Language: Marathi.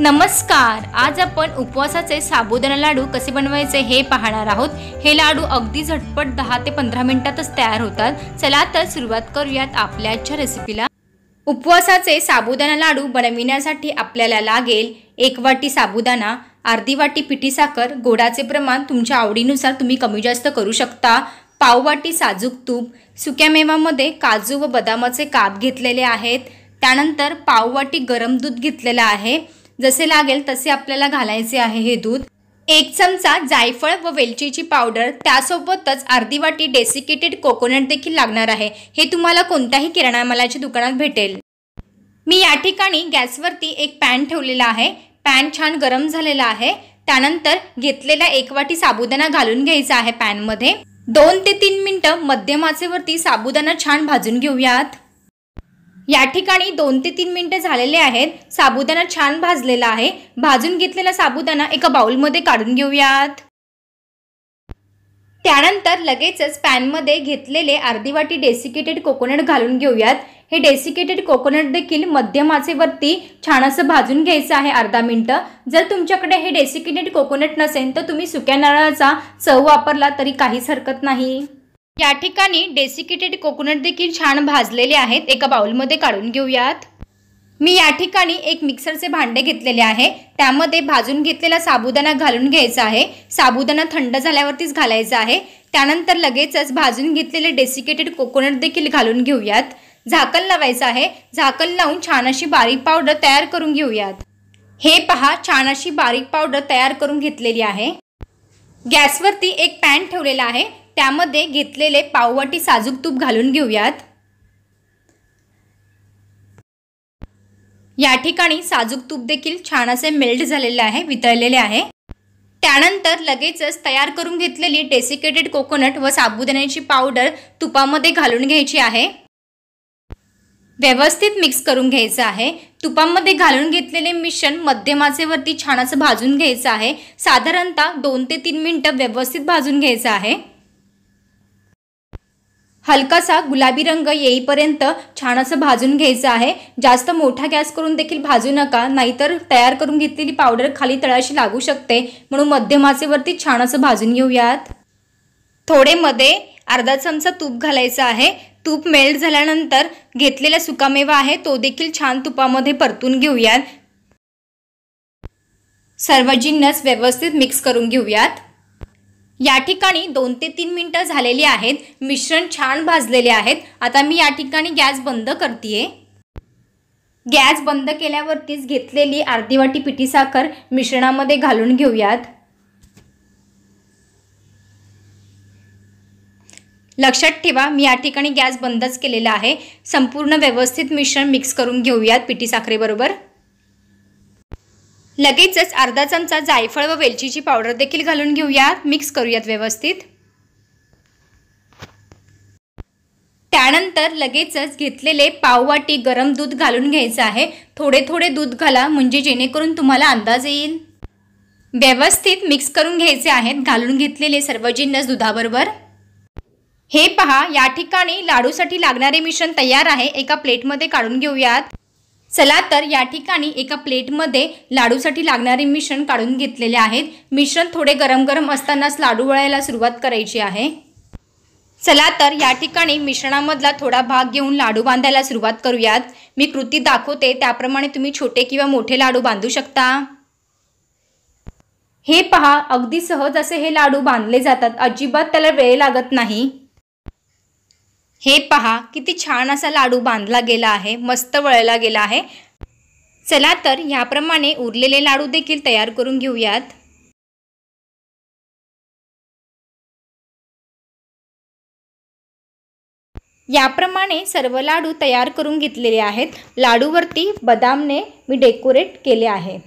नमस्कार आज आपण उपवासाचे साबुदाणा लाडू कसे बनवायचे हे पाहणार आहोत हे लाडू अगदी झटपट दहा ते पंधरा मिनिटातच तयार होतात चला तर सुरुवात करूयात आजच्या रेसिपीला उपवासाचे साबुदाणा लाडू बनविण्यासाठी आपल्याला लागेल एक वाटी साबुदाणा अर्धी वाटी पिठी साखर गोडाचे प्रमाण तुमच्या आवडीनुसार तुम्ही कमी जास्त करू शकता पाववाटी साजूक तूप सुक्या मेवामध्ये काजू व बदामाचे काप घेतलेले आहेत त्यानंतर पाववाटी गरम दूध घेतलेलं आहे जसे लागेल तसे आपल्याला घालायचे आहे हे दूध एक चमचा जायफळ व वेलचीची पावडर त्यासोबतच अर्धी वाटी डेसिकेटेड कोकोनट देखील लागणार आहे हे तुम्हाला कोणत्याही किराणा मालाच्या दुकानात भेटेल मी या ठिकाणी गॅसवरती एक पॅन ठेवलेला आहे पॅन छान गरम झालेला आहे त्यानंतर घेतलेला एक वाटी साबुदाणा घालून घ्यायचा आहे पॅनमध्ये दोन ते तीन मिनटं मध्यमाचेवरती साबुदाणा छान भाजून घेऊयात या ठिकाणी दोन ते तीन मिनटं झालेले आहेत साबुदाणा छान भाजलेला आहे भाजून घेतलेला साबुदाणा एका बाउलमध्ये काढून घेऊयात त्यानंतर लगेचच पॅनमध्ये घेतलेले अर्धी वाटी डेसिकेटेड कोकोनट घालून घेऊयात हे डेसिकेटेड कोकोनट देखील मध्यम आचेवरती छान असं भाजून घ्यायचं आहे अर्धा मिनटं जर तुमच्याकडे हे डेसिकेटेड कोकोनट नसेल तर तुम्ही सुक्या नारळाचा चव वापरला तरी काहीच हरकत नाही या ठिकाणी डेसिकेटेड कोकोनट देखील छान भाजलेले आहेत एका बाउलमध्ये काढून घेऊयात मी या ठिकाणी एक मिक्सरचे भांडे घेतलेले आहे त्यामध्ये भाजून घेतलेला साबुदाणा घालून घ्यायचा आहे साबुदाणा थंड झाल्यावरतीच घालायचा आहे त्यानंतर लगेचच भाजून घेतलेले डेसिकेटेड कोकोनट देखील घालून घेऊयात झाकण लावायचं आहे झाकण लावून छान अशी बारीक पावडर तयार करून घेऊयात हे पहा छान अशी बारीक पावडर तयार करून घेतलेली आहे गॅसवरती एक पॅन ठेवलेला आहे त्यामध्ये घेतलेले पाववाटी साजूक तूप घालून घेऊयात या ठिकाणी साजूक तूप देखील छान असे मेल्ट झालेले आहे वितळलेले आहे त्यानंतर लगेचच तयार करून घेतलेली डेसिकेटेड कोकोनट व साबुदाण्याची पावडर तुपामध्ये घालून घ्यायची आहे व्यवस्थित मिक्स करून घ्यायचं आहे तुपामध्ये घालून घेतलेले मिश्रण मध्यमाचेवरती छान असं भाजून घ्यायचं आहे साधारणतः दोन ते तीन मिनटं व्यवस्थित भाजून घ्यायचं आहे हलकासा गुलाबी रंग येईपर्यंत छान असं भाजून घ्यायचं आहे जास्त मोठा गॅस करून देखील भाजू नका नाहीतर तयार करून घेतलेली पावडर खाली तळाशी लागू शकते म्हणून मध्यमाचेवरती छान असं भाजून घेऊयात थोडेमध्ये अर्धा चमचा तूप घालायचं आहे तूप मेल्ट झाल्यानंतर घेतलेला सुकामेवा आहे तो देखील छान तुपामध्ये परतून घेऊयात सर्व जिन्नस व्यवस्थित मिक्स करून घेऊयात या ठिकाणी दोन ते तीन मिनटं झालेली आहेत मिश्रण छान भाजलेले आहेत आता मी या ठिकाणी गॅस बंद करते गॅस बंद केल्यावरतीच घेतलेली अर्धी वाटी पिठी साखर मिश्रणामध्ये घालून घेऊयात लक्षात ठेवा मी या ठिकाणी गॅस बंदच केलेला आहे संपूर्ण व्यवस्थित मिश्रण मिक्स करून घेऊयात पिठी साखरेबरोबर लगेचच अर्धा चमचा जायफळ व वेलचीची पावडर देखील घालून घेऊयात मिक्स करूयात व्यवस्थित त्यानंतर लगेचच घेतलेले पाववाटी गरम दूध घालून घ्यायचं आहे थोडे थोडे दूध घाला म्हणजे जेणेकरून तुम्हाला अंदाज येईल व्यवस्थित मिक्स करून घ्यायचे आहेत घालून घेतलेले सर्व जिन्नस दुधाबरोबर हे पहा या ठिकाणी लाडूसाठी लागणारे मिश्रण तयार आहे एका प्लेटमध्ये काढून घेऊयात चला तर या ठिकाणी एका प्लेटमध्ये लाडूसाठी लागणारे मिश्रण काढून घेतलेले आहेत मिश्रण थोडे गरम गरम असतानाच लाडू वळायला सुरुवात करायची आहे चला तर या ठिकाणी मिश्रणामधला थोडा भाग घेऊन लाडू बांधायला सुरुवात करूयात मी कृती दाखवते त्याप्रमाणे तुम्ही छोटे किंवा मोठे लाडू बांधू शकता हे पहा अगदी सहज असे हे लाडू बांधले जातात अजिबात त्याला वेळ लागत नाही हे पहा किती छान असा लाडू बांधला गेला आहे मस्त वळला गेला आहे चला तर ह्याप्रमाणे उरलेले लाडू देखील तयार करून घेऊयात याप्रमाणे सर्व लाडू तयार करून घेतलेले आहेत लाडूवरती बदामने मी डेकोरेट केले आहे